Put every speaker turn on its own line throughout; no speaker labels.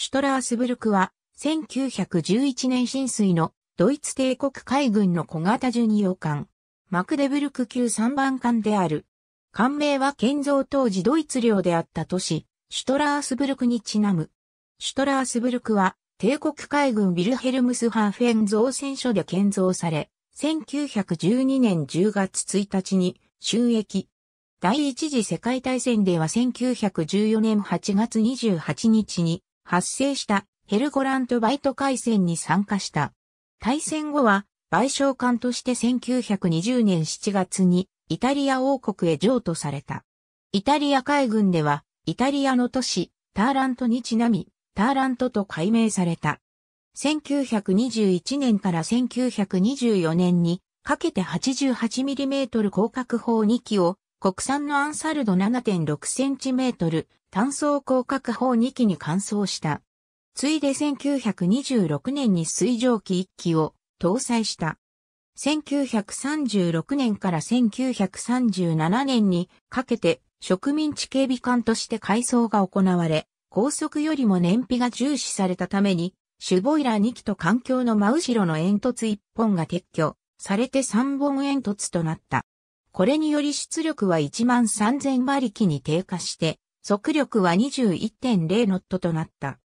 シュトラースブルクは、1911年浸水のドイツ帝国海軍の小型巡洋艦、マクデブルク級3番艦である。艦名は建造当時ドイツ領であった都市、シュトラースブルクにちなむ。シュトラースブルクは、帝国海軍ビルヘルムスハーフェン造船所で建造され、1912年10月1日に収益。第一次世界大戦では1914年8月28日に発生したヘルゴラントバイト海戦に参加した。大戦後は賠償官として1920年7月にイタリア王国へ譲渡された。イタリア海軍ではイタリアの都市ターラントにちなみターラントと改名された。1921年から1924年にかけて 88mm 広角砲2機を国産のアンサルド 7.6cm 単層広角砲2機に換装した。ついで1926年に水蒸気1機を搭載した。1936年から1937年にかけて植民地警備艦として改装が行われ、高速よりも燃費が重視されたために、シュボイラー2機と環境の真後ろの煙突1本が撤去されて3本煙突となった。これにより出力は1万3000馬力に低下して、速力は21.0ノットとなった。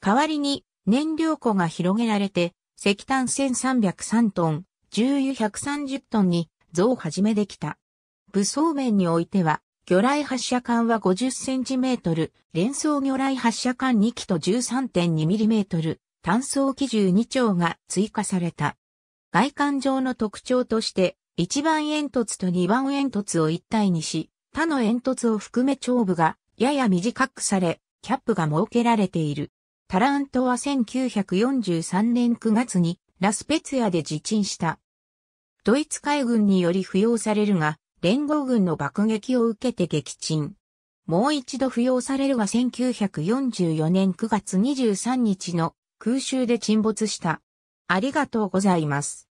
代わりに、燃料庫が広げられて、石炭1303トン、重油130トンに増始めできた。武装面においては、魚雷発射管は50センチメートル、連装魚雷発射管2機と13.2ミリメートル、単装機銃2丁が追加された。外観上の特徴として、1番煙突と2番煙突を一体にし、他の煙突を含め長部がやや短くされ、キャップが設けられている。タラントは1943年9月にラスペツヤで自沈した。ドイツ海軍により扶養されるが、連合軍の爆撃を受けて撃沈。もう一度扶養されるが1944年9月23日の空襲で沈没した。ありがとうございます。